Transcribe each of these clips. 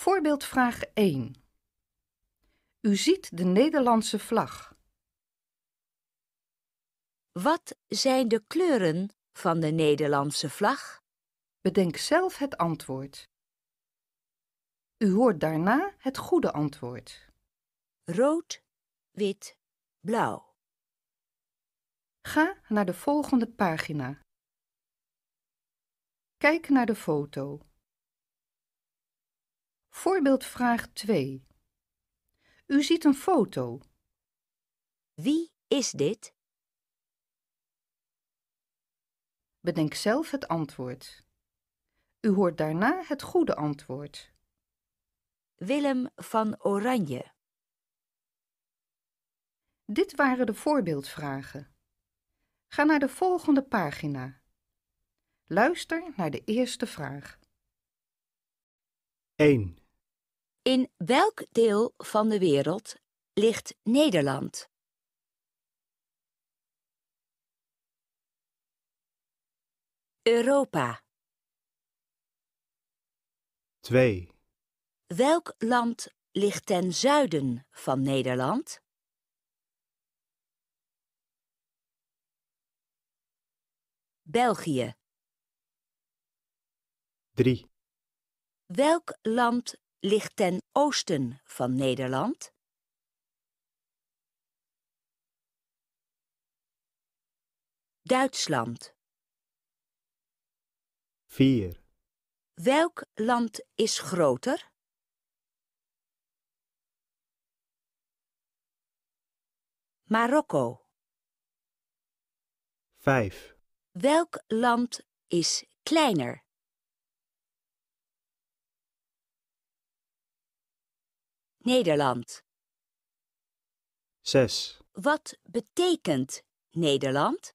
Voorbeeldvraag 1. U ziet de Nederlandse vlag. Wat zijn de kleuren van de Nederlandse vlag? Bedenk zelf het antwoord. U hoort daarna het goede antwoord. Rood, wit, blauw. Ga naar de volgende pagina. Kijk naar de foto. Voorbeeldvraag 2. U ziet een foto. Wie is dit? Bedenk zelf het antwoord. U hoort daarna het goede antwoord. Willem van Oranje. Dit waren de voorbeeldvragen. Ga naar de volgende pagina. Luister naar de eerste vraag. 1. In welk deel van de wereld ligt Nederland? Europa. 2. Welk land ligt ten zuiden van Nederland? België. 3. Welk land ligt ten oosten van Nederland. Duitsland. 4. Welk land is groter? Marokko. 5. Welk land is kleiner? Nederland. 6. Wat betekent Nederland?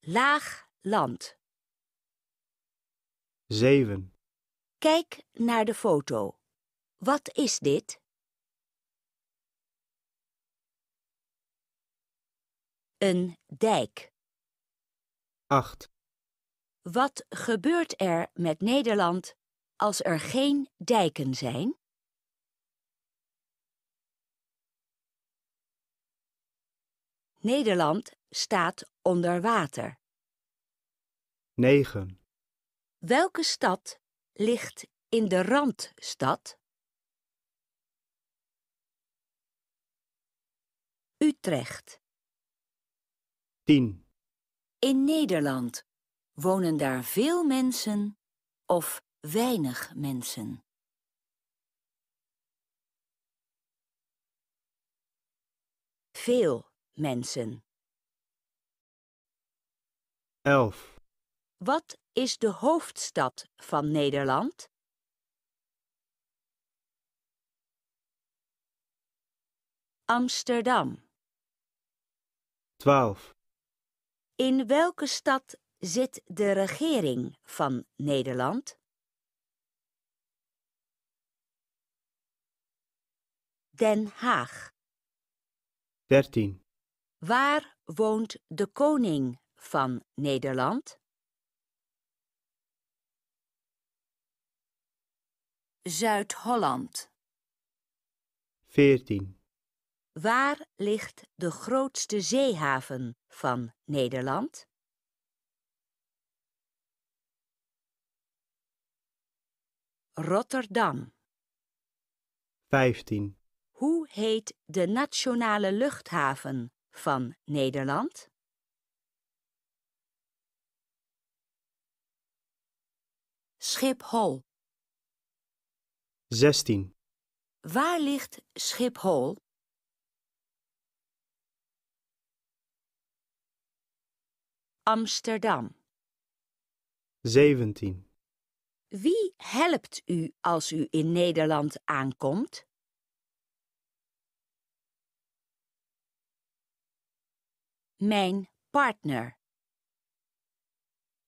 Laag land. 7. Kijk naar de foto. Wat is dit? Een dijk. 8. Wat gebeurt er met Nederland als er geen dijken zijn? Nederland staat onder water. 9. Welke stad ligt in de randstad? Utrecht. 10. In Nederland wonen daar veel mensen of weinig mensen? Veel mensen. Elf. Wat is de hoofdstad van Nederland? Amsterdam. 12. In welke stad zit de regering van Nederland? Den Haag. 13. Waar woont de koning van Nederland? Zuid-Holland. 14. Waar ligt de grootste zeehaven van Nederland? Rotterdam. 15. Hoe heet de nationale luchthaven van Nederland? Schiphol. 16. Waar ligt Schiphol? Amsterdam. 17. Wie helpt u als u in Nederland aankomt? Mijn partner.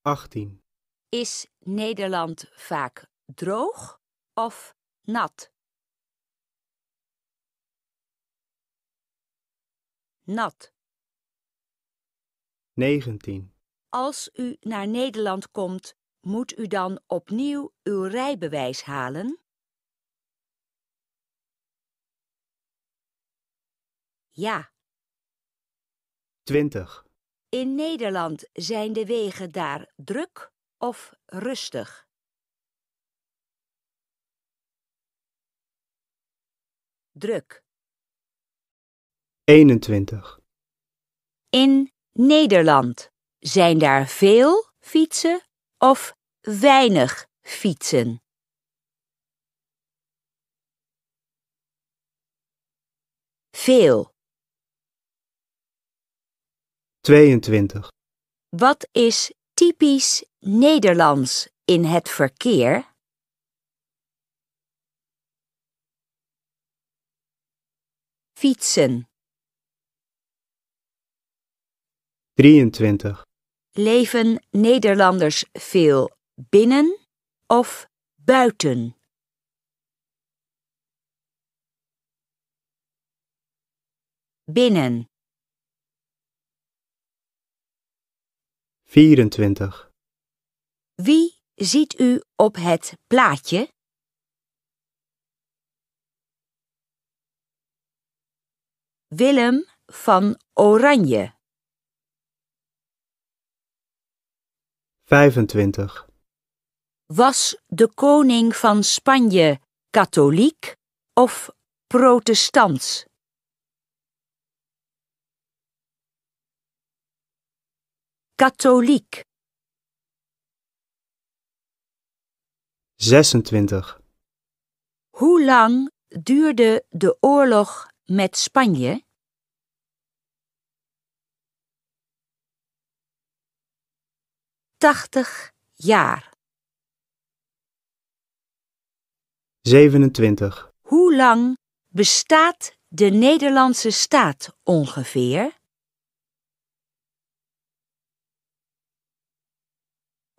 18. Is Nederland vaak droog of nat? Nat. 19. Als u naar Nederland komt, moet u dan opnieuw uw rijbewijs halen? Ja. 20. In Nederland zijn de wegen daar druk of rustig? Druk. 21. In Nederland zijn daar veel fietsen of weinig fietsen. Veel. 22. Wat is typisch Nederlands in het verkeer? Fietsen. 23. Leven Nederlanders veel binnen of buiten. Binnen. 24. Wie ziet u op het plaatje? Willem van Oranje. 25. Was de koning van Spanje katholiek of protestants? Katholiek. 26. Hoe lang duurde de oorlog met Spanje? Tachtig jaar. 27. Hoe lang bestaat de Nederlandse staat ongeveer?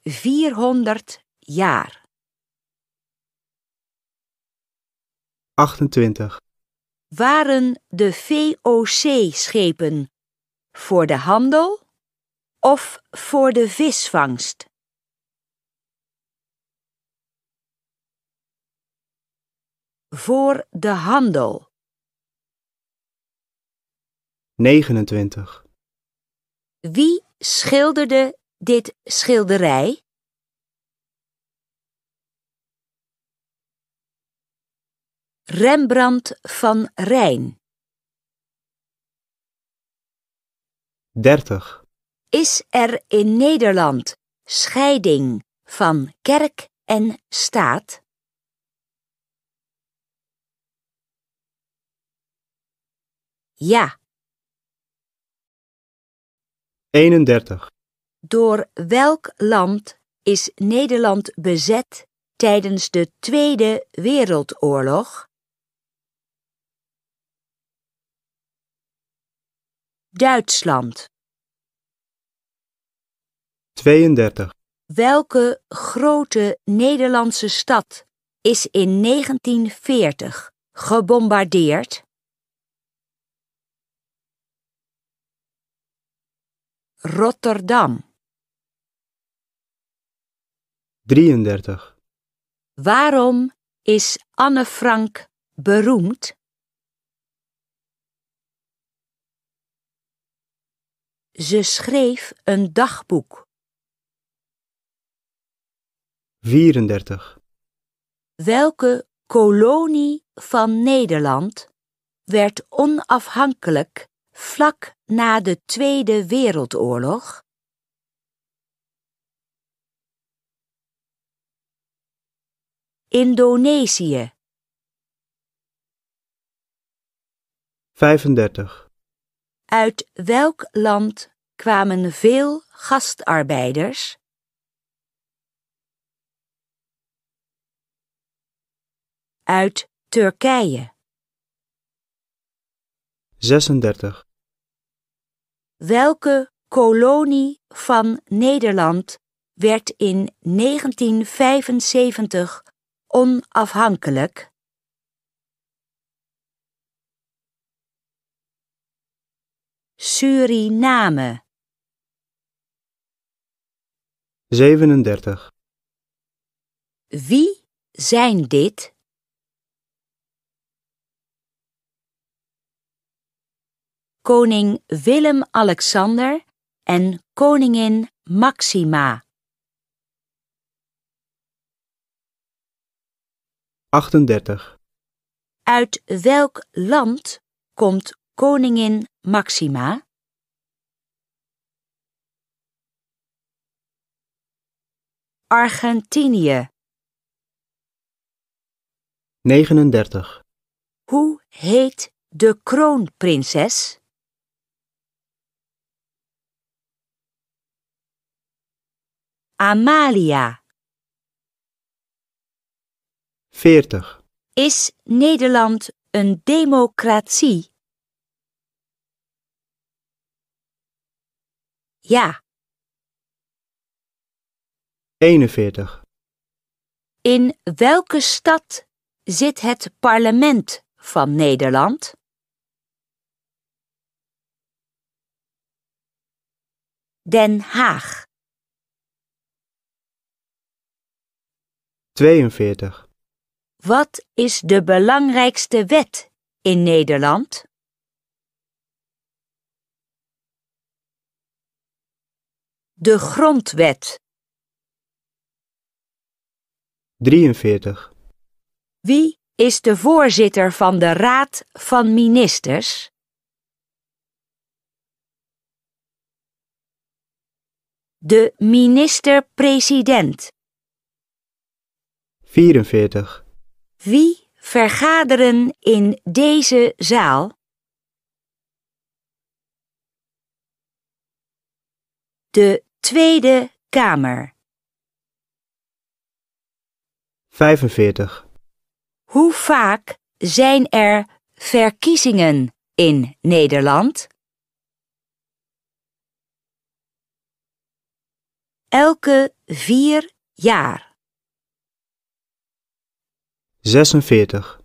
400 jaar. 28. Waren de VOC-schepen voor de handel of voor de visvangst? voor de handel. 29. Wie schilderde dit schilderij? Rembrandt van Rijn. 30. Is er in Nederland scheiding van kerk en staat? Ja. 31. Door welk land is Nederland bezet tijdens de Tweede Wereldoorlog? Duitsland. 32. Welke grote Nederlandse stad is in 1940 gebombardeerd? Rotterdam. 33. Waarom is Anne Frank beroemd? Ze schreef een dagboek. 34. Welke kolonie van Nederland werd onafhankelijk vlak na de Tweede Wereldoorlog? Indonesië 35 Uit welk land kwamen veel gastarbeiders? Uit Turkije 36 Welke kolonie van Nederland werd in 1975 onafhankelijk? Suriname 37 Wie zijn dit? koning Willem-Alexander en koningin Maxima. 38. Uit welk land komt koningin Maxima? Argentinië. 39. Hoe heet de kroonprinses? Amalia. 40. Is Nederland een democratie? Ja. 41. In welke stad zit het parlement van Nederland? Den Haag. 42. Wat is de belangrijkste wet in Nederland? De grondwet. 43. Wie is de voorzitter van de Raad van Ministers? De minister-president. 44. Wie vergaderen in deze zaal? De Tweede Kamer. 45. Hoe vaak zijn er verkiezingen in Nederland? Elke vier jaar. 46.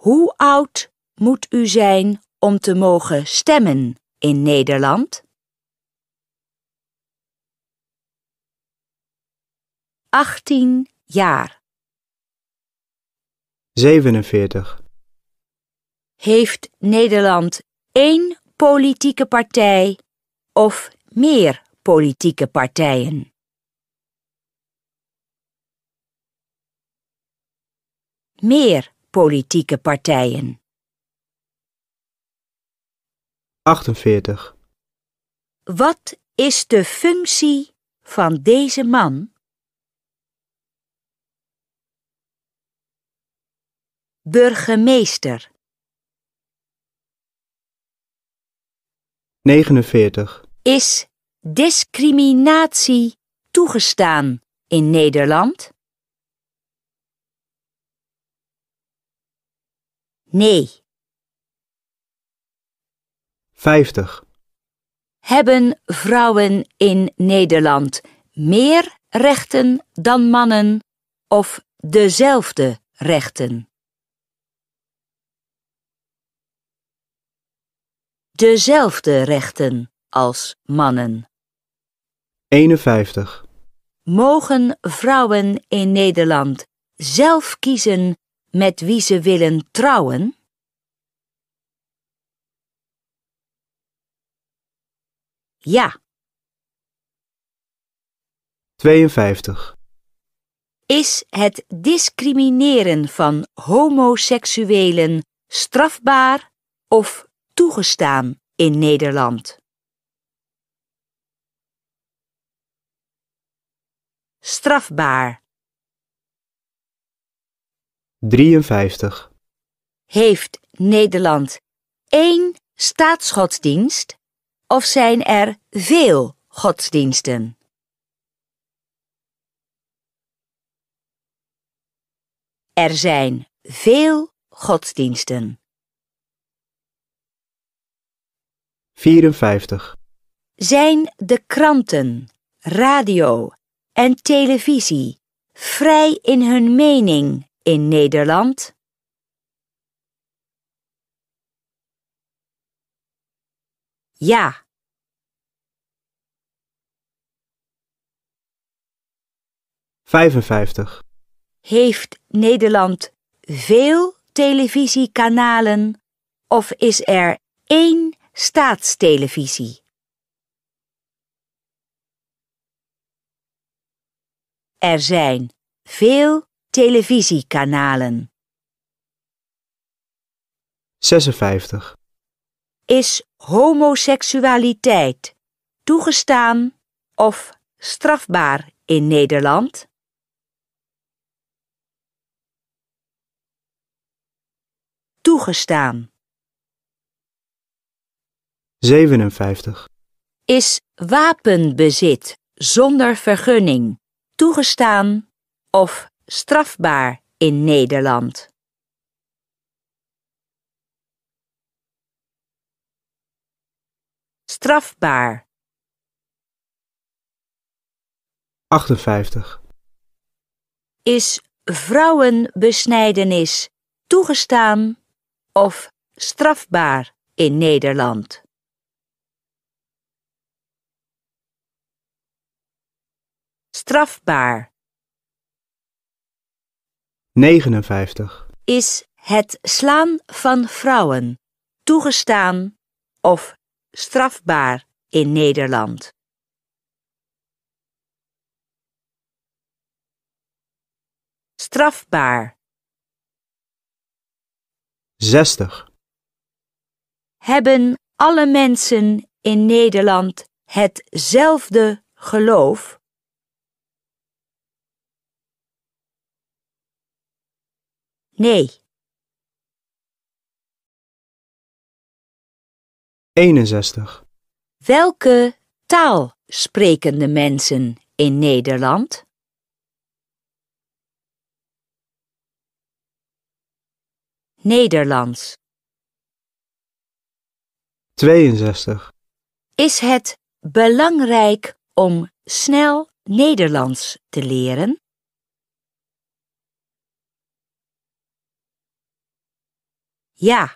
Hoe oud moet u zijn om te mogen stemmen in Nederland? 18 jaar. 47. Heeft Nederland één politieke partij of meer politieke partijen? meer politieke partijen. 48. Wat is de functie van deze man? Burgemeester. 49. Is discriminatie toegestaan in Nederland? Nee. 50. Hebben vrouwen in Nederland meer rechten dan mannen of dezelfde rechten? Dezelfde rechten als mannen. 51. Mogen vrouwen in Nederland zelf kiezen met wie ze willen trouwen? Ja. 52. Is het discrimineren van homoseksuelen strafbaar of toegestaan in Nederland? Strafbaar. 53. Heeft Nederland één staatsgodsdienst of zijn er veel godsdiensten? Er zijn veel godsdiensten. 54. Zijn de kranten, radio en televisie vrij in hun mening in Nederland? Ja. Vijfenvijftig. Heeft Nederland veel televisiekanalen of is er één staatstelevisie? Er zijn veel Televisiekanalen. 56. Is homoseksualiteit toegestaan of strafbaar in Nederland? Toegestaan. 57. Is wapenbezit zonder vergunning toegestaan of strafbaar in Nederland. Strafbaar. 58. Is vrouwenbesnijdenis toegestaan of strafbaar in Nederland? Strafbaar. 59. Is het slaan van vrouwen toegestaan of strafbaar in Nederland? Strafbaar. 60. Hebben alle mensen in Nederland hetzelfde geloof? Nee. 61. Welke taal spreken de mensen in Nederland? Nederlands. 62. Is het belangrijk om snel Nederlands te leren? Ja.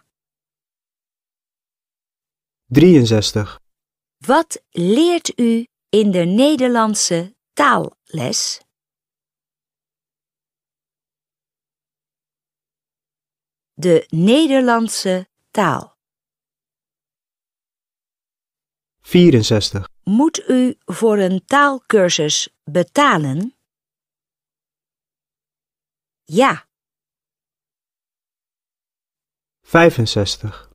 63. Wat leert u in de Nederlandse taalles? De Nederlandse taal. 64. Moet u voor een taalkursus betalen? Ja. 65.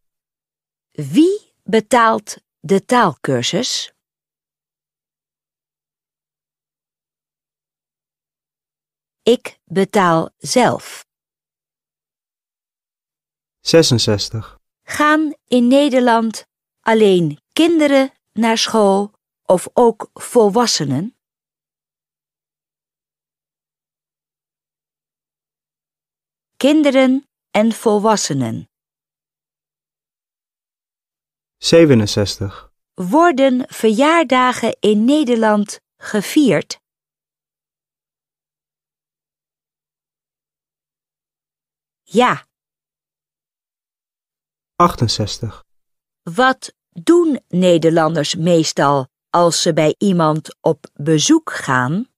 Wie betaalt de taalkursus? Ik betaal zelf. 66. Gaan in Nederland alleen kinderen naar school of ook volwassenen? Kinderen en volwassenen. 67. Worden verjaardagen in Nederland gevierd? Ja. 68. Wat doen Nederlanders meestal als ze bij iemand op bezoek gaan?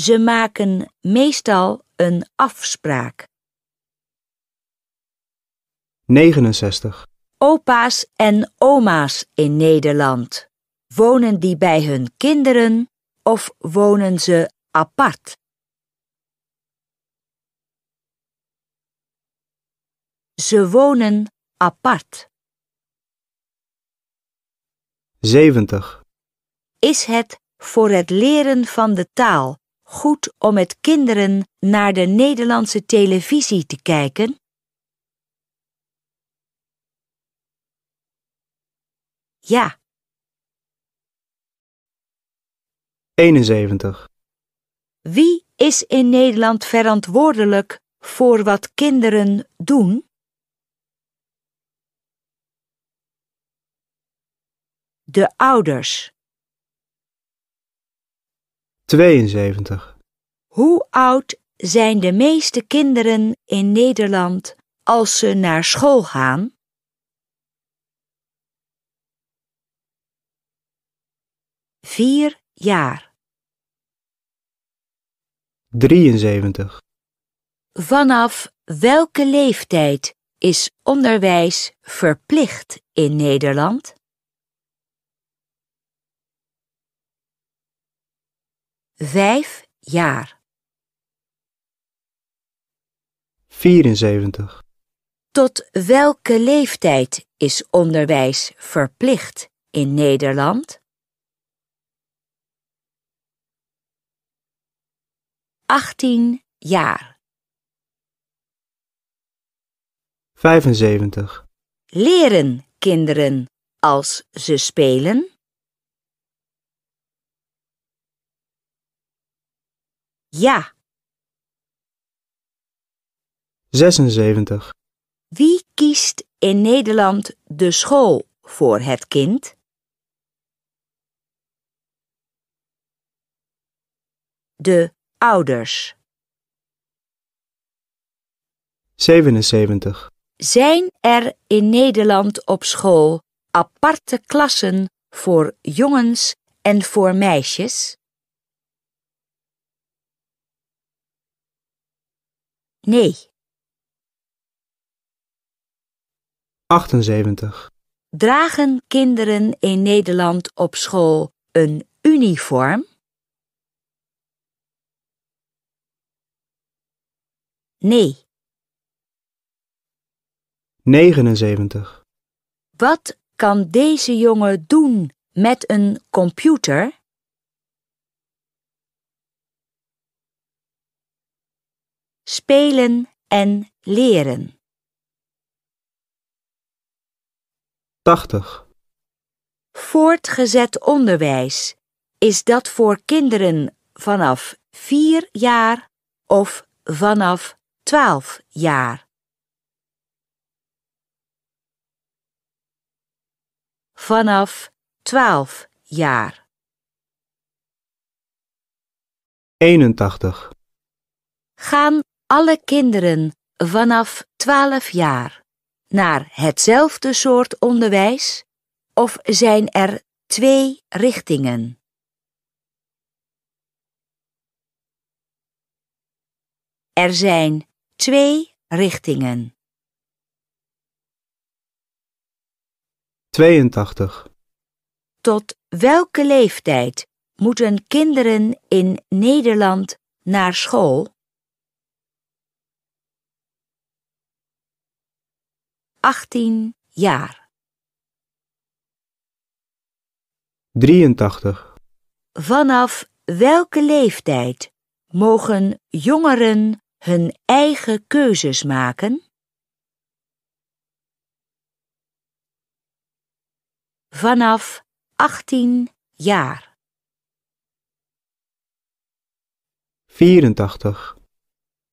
Ze maken meestal een afspraak. 69. Opa's en oma's in Nederland. Wonen die bij hun kinderen of wonen ze apart? Ze wonen apart. 70. Is het voor het leren van de taal goed om met kinderen naar de Nederlandse televisie te kijken? Ja. 71. Wie is in Nederland verantwoordelijk voor wat kinderen doen? De ouders. 72. Hoe oud zijn de meeste kinderen in Nederland als ze naar school gaan? Vier jaar. 73. Vanaf welke leeftijd is onderwijs verplicht in Nederland? Vijf jaar. 74. Tot welke leeftijd is onderwijs verplicht in Nederland? 18 jaar. 75. Leren kinderen als ze spelen? Ja. 76. Wie kiest in Nederland de school voor het kind? De Ouders. 77. Zijn er in Nederland op school aparte klassen voor jongens en voor meisjes? Nee. 78. Dragen kinderen in Nederland op school een uniform? Nee. 79. Wat kan deze jongen doen met een computer? 'Spelen en leren. 80. Voortgezet onderwijs. Is dat voor kinderen vanaf 4 jaar of vanaf twaalf jaar. Vanaf twaalf jaar. 81. Gaan alle kinderen vanaf 12 jaar naar hetzelfde soort onderwijs of zijn er twee richtingen? Er zijn Twee richtingen. 82. Tot welke leeftijd moeten kinderen in Nederland naar school? 18 jaar. 83. Vanaf welke leeftijd mogen jongeren hun eigen keuzes maken? Vanaf 18 jaar. 84.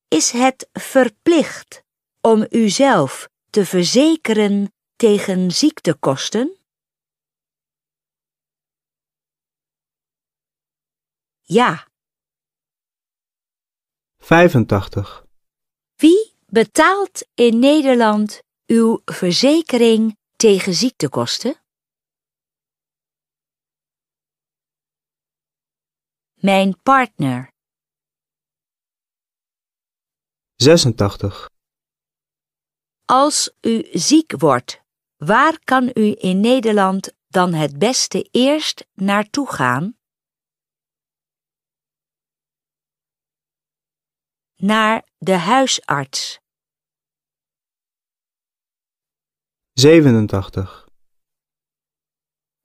Is het verplicht om uzelf te verzekeren tegen ziektekosten? Ja. 85. Wie betaalt in Nederland uw verzekering tegen ziektekosten? Mijn partner. 86. Als u ziek wordt, waar kan u in Nederland dan het beste eerst naartoe gaan? naar de huisarts. 87.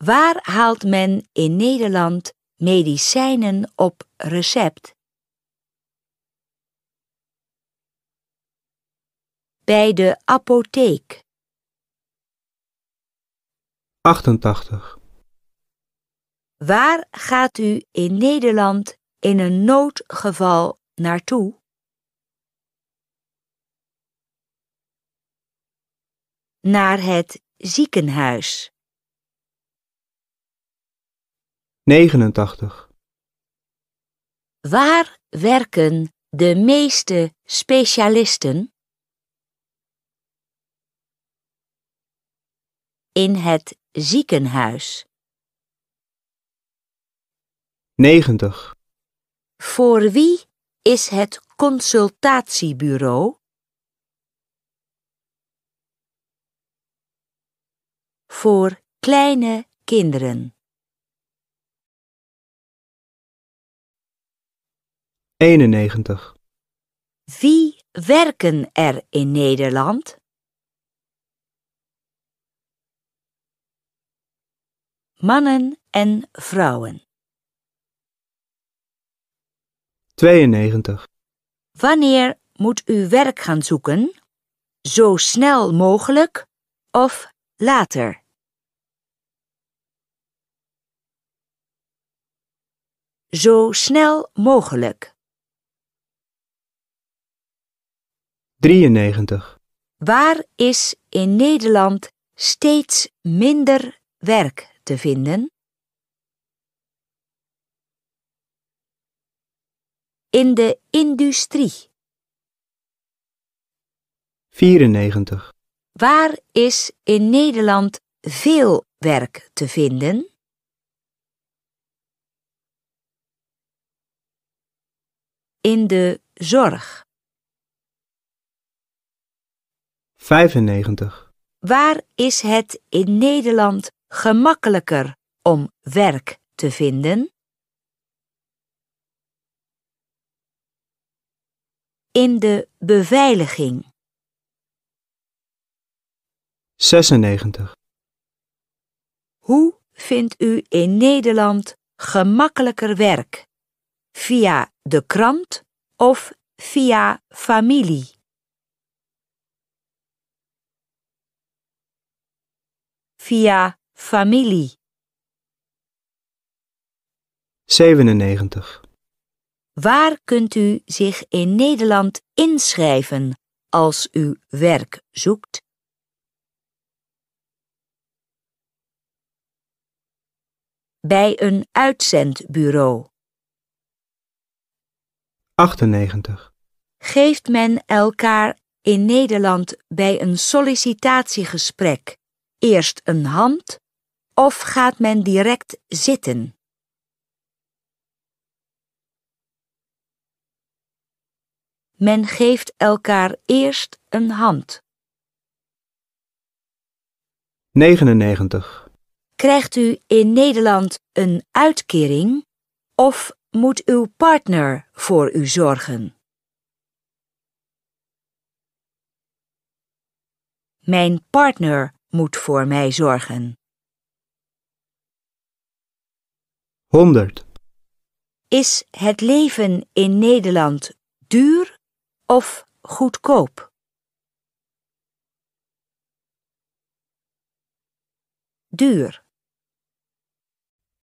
Waar haalt men in Nederland medicijnen op recept? Bij de apotheek. 88. Waar gaat u in Nederland in een noodgeval naartoe? naar het ziekenhuis. 89. Waar werken de meeste specialisten? In het ziekenhuis. 90. Voor wie is het consultatiebureau? voor kleine kinderen. 91. Wie werken er in Nederland? Mannen en vrouwen. 92. Wanneer moet u werk gaan zoeken? Zo snel mogelijk of later? Zo snel mogelijk. 93. Waar is in Nederland steeds minder werk te vinden? In de industrie. 94. Waar is in Nederland veel werk te vinden? in de zorg. 95. Waar is het in Nederland gemakkelijker om werk te vinden? In de beveiliging. 96. Hoe vindt u in Nederland gemakkelijker werk? Via de krant of via familie. Via familie. 97. Waar kunt u zich in Nederland inschrijven als u werk zoekt? Bij een uitzendbureau. 98. Geeft men elkaar in Nederland bij een sollicitatiegesprek eerst een hand of gaat men direct zitten? Men geeft elkaar eerst een hand. 99. Krijgt u in Nederland een uitkering of moet uw partner voor u zorgen? Mijn partner moet voor mij zorgen. 100. Is het leven in Nederland duur of goedkoop? Duur.